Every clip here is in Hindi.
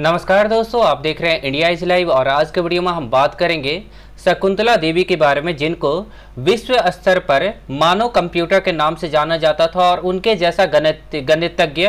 नमस्कार दोस्तों आप देख रहे हैं इंडिया इज लाइव और आज के वीडियो में हम बात करेंगे शकुंतला देवी के बारे में जिनको विश्व स्तर पर मानव कंप्यूटर के नाम से जाना जाता था और उनके जैसा गणित गणितज्ञ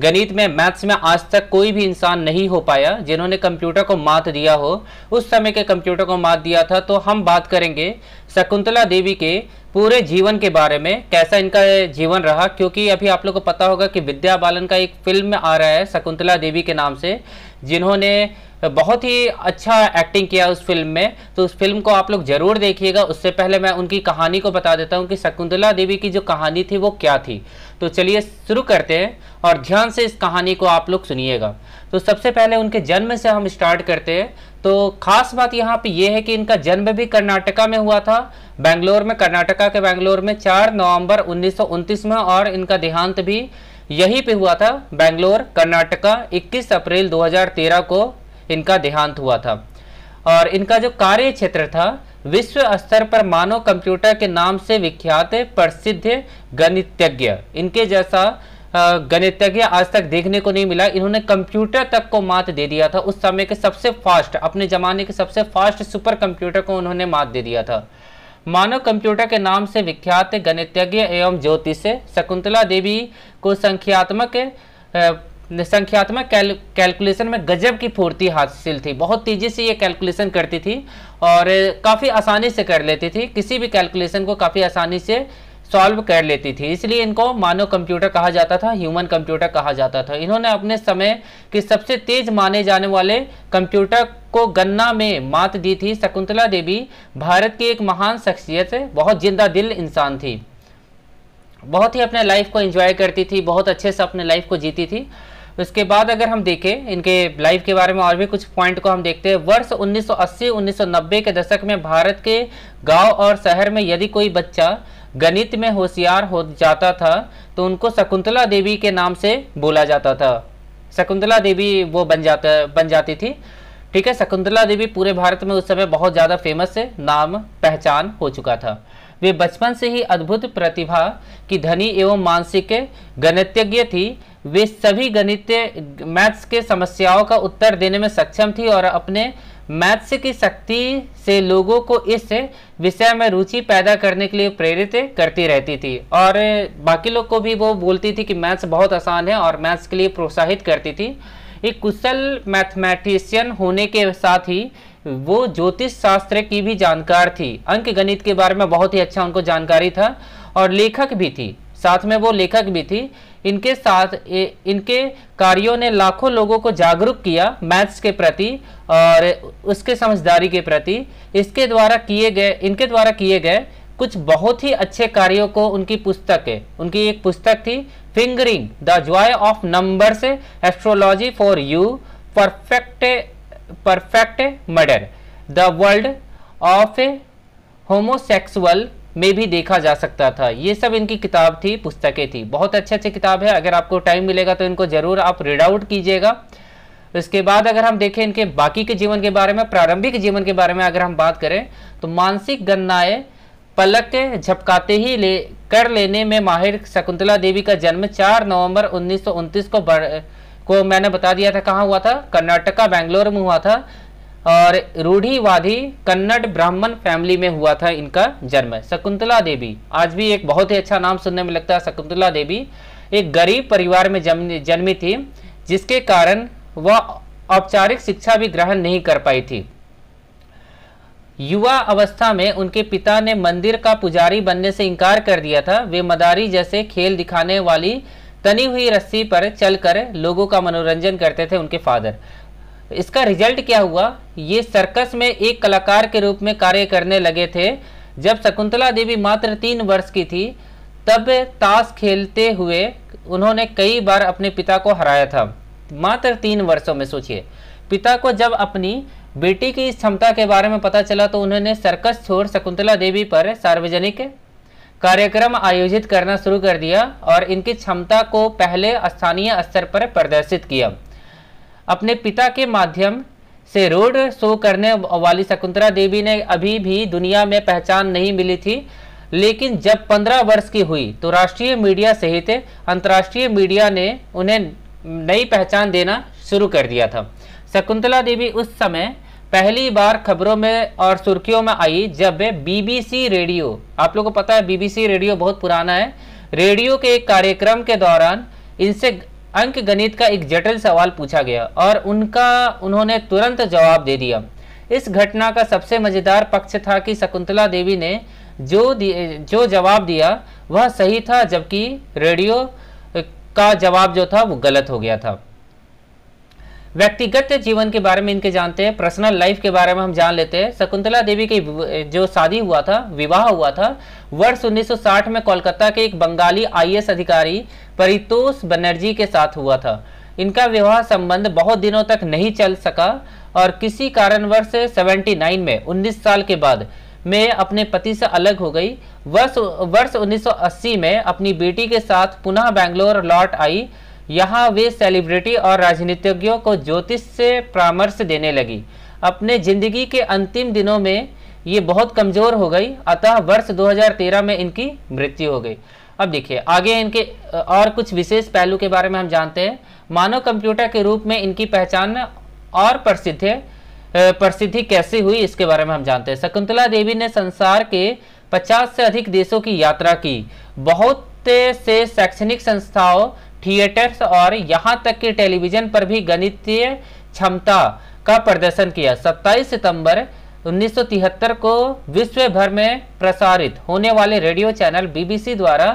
गणित में मैथ्स में आज तक कोई भी इंसान नहीं हो पाया जिन्होंने कंप्यूटर को मात दिया हो उस समय के कंप्यूटर को मात दिया था तो हम बात करेंगे शकुंतला देवी के पूरे जीवन के बारे में कैसा इनका जीवन रहा क्योंकि अभी आप लोग को पता होगा कि विद्या बालन का एक फिल्म आ रहा है शकुंतला देवी के नाम से जिन्होंने बहुत ही अच्छा एक्टिंग किया उस फिल्म में तो उस फिल्म को आप लोग ज़रूर देखिएगा उससे पहले मैं उनकी कहानी को बता देता हूँ कि शकुंतला देवी की जो कहानी थी वो क्या थी तो चलिए शुरू करते हैं और ध्यान से इस कहानी को आप लोग सुनिएगा तो सबसे पहले उनके जन्म से हम स्टार्ट करते हैं तो खास बात यहाँ पे ये है कि इनका जन्म भी कर्नाटका में हुआ था बेंगलोर में कर्नाटका के बेंगलोर में 4 नवंबर उन्नीस में और इनका देहांत भी यहीं पे हुआ था बेंगलोर कर्नाटका 21 अप्रैल 2013 को इनका देहांत हुआ था और इनका जो कार्य क्षेत्र था विश्व स्तर पर मानव कंप्यूटर के नाम से विख्यात प्रसिद्ध गणितज्ञ इनके जैसा गणितज्ञ आज तक देखने को नहीं मिला इन्होंने कंप्यूटर तक को मात दे दिया था उस समय के सबसे फास्ट अपने जमाने के सबसे फास्ट सुपर कंप्यूटर को उन्होंने मात दे दिया था मानव कंप्यूटर के नाम से विख्यात गणितज्ञ एवं ज्योतिष शकुंतला देवी को संख्यात्मक संख्यात्मक कैल कैलकुलेशन में गजब की फूर्ति हासिल थी बहुत तेज़ी से ये कैलकुलेशन करती थी और काफ़ी आसानी से कर लेती थी किसी भी कैलकुलेशन को काफ़ी आसानी से सॉल्व कर लेती थी इसलिए इनको मानव कंप्यूटर कहा जाता था ह्यूमन कंप्यूटर कहा जाता था इन्होंने अपने समय के सबसे तेज माने जाने वाले कंप्यूटर को गन्ना में मात दी थी शकुंतला देवी भारत की एक महान शख्सियत बहुत जिंदा दिल इंसान थी बहुत ही अपने लाइफ को एंजॉय करती थी बहुत अच्छे से अपने लाइफ को जीती थी उसके बाद अगर हम देखें इनके लाइफ के बारे में और भी कुछ पॉइंट को हम देखते हैं वर्ष 1980-1990 के दशक में भारत के गांव और शहर में यदि कोई बच्चा गणित में होशियार हो जाता था तो उनको शकुंतला देवी के नाम से बोला जाता था शकुंतला देवी वो बन जाता बन जाती थी ठीक है शकुंतला देवी पूरे भारत में उस समय बहुत ज़्यादा फेमस नाम पहचान हो चुका था वे बचपन से ही अद्भुत प्रतिभा की धनी एवं मानसिक गणितज्ञ थी वे सभी गणित मैथ्स के समस्याओं का उत्तर देने में सक्षम थी और अपने मैथ्स की शक्ति से लोगों को इस विषय में रुचि पैदा करने के लिए प्रेरित करती रहती थी और बाकी लोग को भी वो बोलती थी कि मैथ्स बहुत आसान है और मैथ्स के लिए प्रोत्साहित करती थी एक कुशल मैथमेटिशियन होने के साथ ही वो ज्योतिष शास्त्र की भी जानकार थी अंक गणित के बारे में बहुत ही अच्छा उनको जानकारी था और लेखक भी थी साथ में वो लेखक भी थी इनके साथ ए, इनके कार्यों ने लाखों लोगों को जागरूक किया मैथ्स के प्रति और उसके समझदारी के प्रति इसके द्वारा किए गए इनके द्वारा किए गए कुछ बहुत ही अच्छे कार्यों को उनकी पुस्तक है उनकी एक पुस्तक थी figuring the joy of numbers astrology for you perfect perfect murder the world of homosexual મે ભી દેખા જા સકતા થા યે સબ ઇનકી કિતાબ થી પુસ્તકે થી બહોત અચ્છા સે કિતાબ હે અગર આપકો ટાઈમ મિલેગા તો ઇનકો જરૂર આપ રીડ આઉટ કીજીયેગા اسકે બાદ અગર હમ દેખે ઇનકે બાકી કે જીવન કે બારે મે પ્રારંભિક જીવન કે બારે મે અગર હમ બાત કરે તો માનસિક गन्नाए पलक झપકાતે હી લે કર લેને મે માહિર શકુંતલા દેવી કા જન્મ 4 નવેમ્બર 1929 કો કો મેને બતા દિયા થા કહા હુઆ થા કર્ણાટકા બેંગ્લોર મે હુઆ થા और रूढ़ीवादी कन्नड़ ब्राह्मण फैमिली में हुआ था इनका जन्म शकुंतला देवी आज भी एक बहुत ही अच्छा नाम सुनने में लगता है शकुंतला देवी एक गरीब परिवार में जन्मी थी जिसके कारण वह औपचारिक शिक्षा भी ग्रहण नहीं कर पाई थी युवा अवस्था में उनके पिता ने मंदिर का पुजारी बनने से इनकार कर दिया था वे मदारी जैसे खेल दिखाने वाली तनी हुई रस्सी पर चलकर लोगों का मनोरंजन करते थे उनके फादर इसका रिजल्ट क्या हुआ ये सर्कस में एक कलाकार के रूप में कार्य करने लगे थे जब शकुंतला देवी मात्र तीन वर्ष की थी तब ताश खेलते हुए उन्होंने कई बार अपने पिता को हराया था मात्र तीन वर्षों में सोचिए पिता को जब अपनी बेटी की क्षमता के बारे में पता चला तो उन्होंने सर्कस छोड़ शकुंतला देवी पर सार्वजनिक कार्यक्रम आयोजित करना शुरू कर दिया और इनकी क्षमता को पहले स्थानीय स्तर पर प्रदर्शित किया अपने पिता के माध्यम से रोड शो करने वाली शकुंतला देवी ने अभी भी दुनिया में पहचान नहीं मिली थी लेकिन जब 15 वर्ष की हुई तो राष्ट्रीय मीडिया सहित अंतर्राष्ट्रीय मीडिया ने उन्हें नई पहचान देना शुरू कर दिया था शकुंतला देवी उस समय पहली बार खबरों में और सुर्खियों में आई जब बीबीसी रेडियो आप लोगों को पता है बीबीसी रेडियो बहुत पुराना है रेडियो के एक कार्यक्रम के दौरान इनसे अंक गणित का एक जटिल सवाल पूछा गया और उनका उन्होंने तुरंत जवाब दे दिया इस घटना का सबसे मज़ेदार पक्ष था कि शकुंतला देवी ने जो जो जवाब दिया वह सही था जबकि रेडियो का जवाब जो था वो गलत हो गया था व्यक्तिगत जीवन के बारे में इनके जानते हैं पर्सनल लाइफ के बारे में हम जान लेते हैं शकुंतला देवी की जो शादी हुआ था विवाह हुआ था वर्ष 1960 में कोलकाता के एक बंगाली आईएएस अधिकारी परितोष बनर्जी के साथ हुआ था इनका विवाह संबंध बहुत दिनों तक नहीं चल सका और किसी सेवेंटी नाइन में उन्नीस साल के बाद में अपने पति से अलग हो गई वर्ष वर्ष उन्नीस में अपनी बेटी के साथ पुनः बैंगलोर लौट आई यहाँ वे सेलिब्रिटी और राजनीतिज्ञों को ज्योतिष से परामर्श देने लगी अपने जिंदगी के अंतिम दिनों में ये बहुत कमज़ोर हो गई अतः वर्ष 2013 में इनकी मृत्यु हो गई अब देखिए आगे इनके और कुछ विशेष पहलू के बारे में हम जानते हैं मानव कंप्यूटर के रूप में इनकी पहचान और प्रसिद्ध प्रसिद्धि कैसे हुई इसके बारे में हम जानते हैं शकुंतला देवी ने संसार के 50 से अधिक देशों की यात्रा की बहुत से शैक्षणिक संस्थाओं थिएटर्स और यहाँ तक कि टेलीविजन पर भी गणितीय क्षमता का प्रदर्शन किया 27 सितंबर 1973 को विश्व भर में प्रसारित होने वाले रेडियो चैनल बीबीसी द्वारा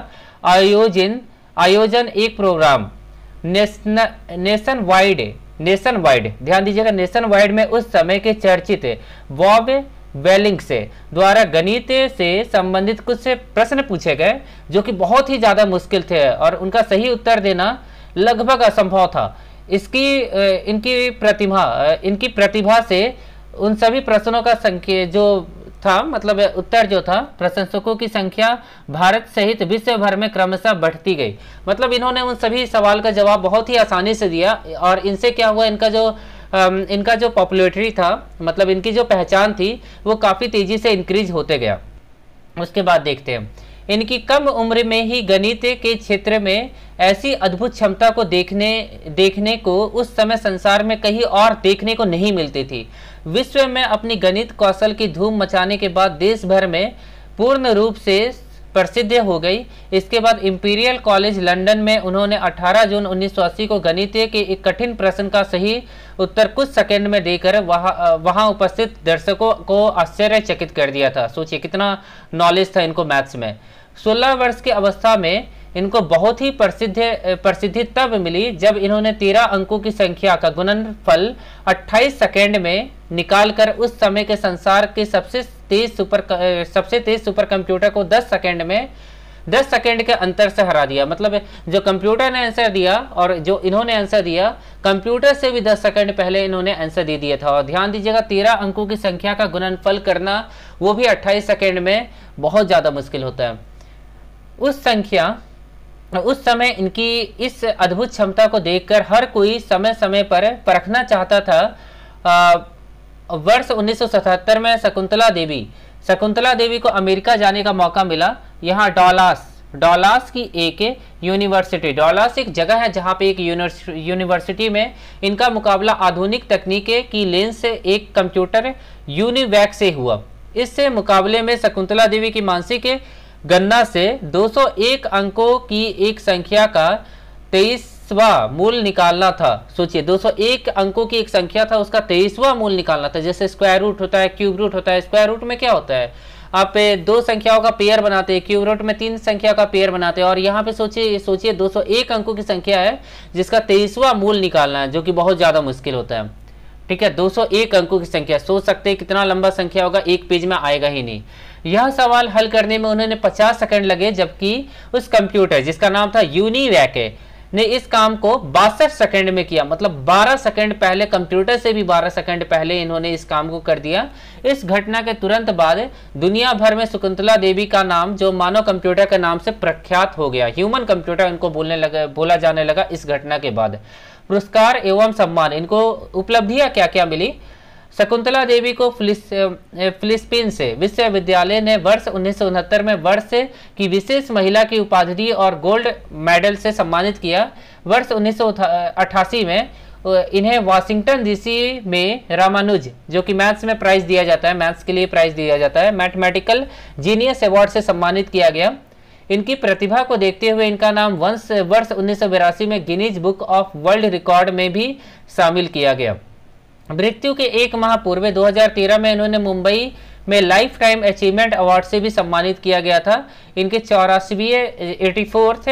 आयोजन आयोजन एक program nationwide nationwide ध्यान दीजिएगा नेशन वाइड में उस समय के चर्चित वॉब वेलिंग से द्वारा गणित से संबंधित कुछ प्रश्न पूछे गए जो कि बहुत ही ज़्यादा मुश्किल थे और उनका सही उत्तर देना लगभग असंभव था इसकी इनकी प्रतिभा इनकी प्रतिभा से उन सभी प्रश्नों का संख्या जो था मतलब उत्तर जो था प्रशंसकों की संख्या भारत सहित विश्व भर में क्रमशः बढ़ती गई मतलब इन्होंने उन सभी सवाल का जवाब बहुत ही आसानी से दिया और इनसे क्या हुआ इनका जो इनका जो पॉपुलरिटी था मतलब इनकी जो पहचान थी वो काफ़ी तेज़ी से इंक्रीज होते गया उसके बाद देखते हैं इनकी कम उम्र में ही गणित के क्षेत्र में ऐसी अद्भुत क्षमता को देखने देखने को उस समय संसार में कहीं और देखने को नहीं मिलती थी विश्व में अपनी गणित कौशल की धूम मचाने के बाद देश भर में पूर्ण रूप से प्रसिद्ध हो गई इसके बाद इंपीरियल कॉलेज लंदन में उन्होंने 18 जून 1980 को गणित के एक कठिन प्रश्न का सही उत्तर कुछ सेकंड में देकर वहाँ वहाँ उपस्थित दर्शकों को आश्चर्यचकित कर दिया था सोचिए कितना नॉलेज था इनको मैथ्स में सोलह वर्ष की अवस्था में इनको बहुत ही प्रसिद्ध प्रसिद्धि तब मिली जब इन्होंने तेरह अंकों की संख्या का गुणनफल 28 सेकेंड में निकालकर उस समय के संसार के सबसे तेज सुपर सबसे तेज सुपर कंप्यूटर को 10 सेकेंड में 10 सेकेंड के अंतर से हरा दिया मतलब जो कंप्यूटर ने आंसर दिया और जो इन्होंने आंसर दिया कंप्यूटर से भी 10 सेकेंड पहले इन्होंने आंसर दे दिया था और ध्यान दीजिएगा 13 अंकों की संख्या का गुणनफल करना वो भी 28 सेकेंड में बहुत ज़्यादा मुश्किल होता है उस संख्या उस समय इनकी इस अद्भुत क्षमता को देखकर हर कोई समय समय पर परखना चाहता था वर्ष 1977 में शकुंतला देवी शकुंतला देवी को अमेरिका जाने का मौका मिला यहाँ डॉलास डॉलास की एक यूनिवर्सिटी डॉलास एक जगह है जहाँ पे एक यूनिवर्सिटी में इनका मुकाबला आधुनिक तकनीक की लेंस से एक कंप्यूटर यूनिवैक से हुआ इससे मुकाबले में शकुंतला देवी की मानसिक गन्ना से 201 अंकों की एक संख्या का तेईसवा मूल निकालना था सोचिए 201 अंकों की एक संख्या था उसका तेईसवा मूल निकालना था जैसे स्क्वायर रूट होता है क्यूब रूट होता है स्क्वायर रूट में क्या होता है आप दो संख्याओं का पेयर बनाते हैं क्यूब रूट में तीन संख्या का पेयर बनाते हैं और यहाँ पे सोचिए सोचिए 201 अंकों की संख्या है जिसका तेईसवा मूल निकालना है जो कि बहुत ज़्यादा मुश्किल होता है ठीक है 201 अंकों की संख्या सोच सकते हैं कितना लंबा संख्या होगा एक पेज में आएगा ही नहीं यह सवाल हल करने में उन्होंने 50 सेकंड लगे जबकि उस कंप्यूटर जिसका नाम था यूनिवैके ने इस काम को बासठ सेकंड में किया मतलब 12 सेकंड पहले कंप्यूटर से भी 12 सेकंड पहले इन्होंने इस काम को कर दिया इस घटना के तुरंत बाद दुनिया भर में शकुंतला देवी का नाम जो मानव कंप्यूटर के नाम से प्रख्यात हो गया ह्यूमन कंप्यूटर इनको बोलने लगा बोला जाने लगा इस घटना के बाद पुरस्कार एवं सम्मान इनको उपलब्धियां क्या क्या मिली शकुंतला देवी को फिलिस्पीन से विश्वविद्यालय ने वर्ष उन्नीस में वर्ष की विशेष महिला की उपाधि और गोल्ड मेडल से सम्मानित किया वर्ष उन्नीस में इन्हें वाशिंगटन डीसी में रामानुज जो कि मैथ्स में प्राइज दिया जाता है मैथ्स के लिए प्राइज दिया जाता है मैथमेटिकल जीनियस अवार्ड से सम्मानित किया गया इनकी प्रतिभा को देखते हुए इनका नाम वंश वर्ष उन्नीस में Guinness book of world record में भी शामिल किया गया मृत्यु के एक माह पूर्व 2013 में इन्होंने मुंबई में लाइफ टाइम अचीवमेंट अवार्ड से भी सम्मानित किया गया था इनके चौरासीवी एटी फोर्थ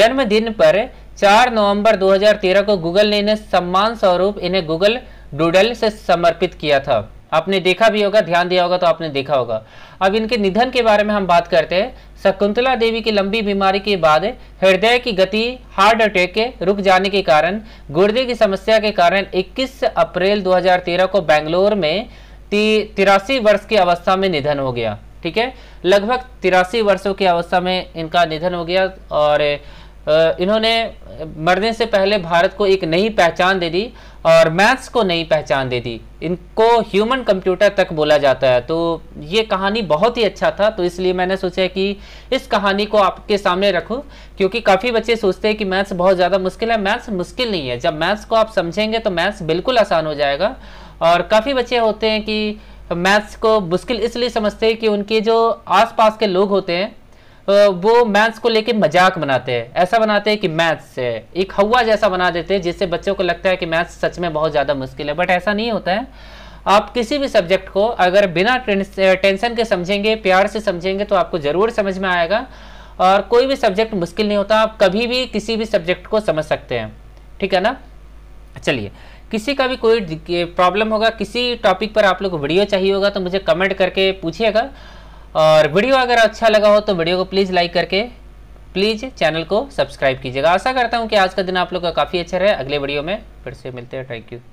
जन्मदिन पर 4 नवंबर 2013 को गूगल ने इन्हें सम्मान स्वरूप इन्हें गूगल डूडल से समर्पित किया था आपने देखा भी होगा ध्यान दिया होगा तो आपने देखा होगा अब इनके निधन के बारे में हम बात करते हैं शकुंतला देवी की लंबी बीमारी के बाद हृदय की गति हार्ट अटैक के रुक जाने के कारण गुर्दे की समस्या के कारण 21 अप्रैल 2013 को बेंगलोर में तिरासी वर्ष की अवस्था में निधन हो गया ठीक है लगभग तिरासी वर्षों की अवस्था में इनका निधन हो गया और इन्होंने मरने से पहले भारत को एक नई पहचान दे दी और मैथ्स को नई पहचान दे दी इनको ह्यूमन कंप्यूटर तक बोला जाता है तो ये कहानी बहुत ही अच्छा था तो इसलिए मैंने सोचा कि इस कहानी को आपके सामने रखूं क्योंकि काफ़ी बच्चे सोचते हैं कि मैथ्स बहुत ज़्यादा मुश्किल है मैथ्स मुश्किल नहीं है जब मैथ्स को आप समझेंगे तो मैथ्स बिल्कुल आसान हो जाएगा और काफ़ी बच्चे होते हैं कि मैथ्स को मुश्किल इसलिए समझते हैं कि उनके जो आसपास के लोग होते हैं वो मैथ्स को लेके मजाक बनाते हैं ऐसा बनाते हैं कि मैथ्स से एक हवा जैसा बना देते हैं जिससे बच्चों को लगता है कि मैथ्स सच में बहुत ज़्यादा मुश्किल है बट ऐसा नहीं होता है आप किसी भी सब्जेक्ट को अगर बिना टेंशन के समझेंगे प्यार से समझेंगे तो आपको ज़रूर समझ में आएगा और कोई भी सब्जेक्ट मुश्किल नहीं होता आप कभी भी किसी भी सब्जेक्ट को समझ सकते हैं ठीक है ना चलिए किसी का भी कोई प्रॉब्लम होगा किसी टॉपिक पर आप लोग वीडियो चाहिए होगा तो मुझे कमेंट करके पूछिएगा और वीडियो अगर अच्छा लगा हो तो वीडियो को प्लीज़ लाइक करके प्लीज़ चैनल को सब्सक्राइब कीजिएगा आशा करता हूँ कि आज का दिन आप लोग का काफ़ी अच्छा रहे अगले वीडियो में फिर से मिलते हैं थैंक यू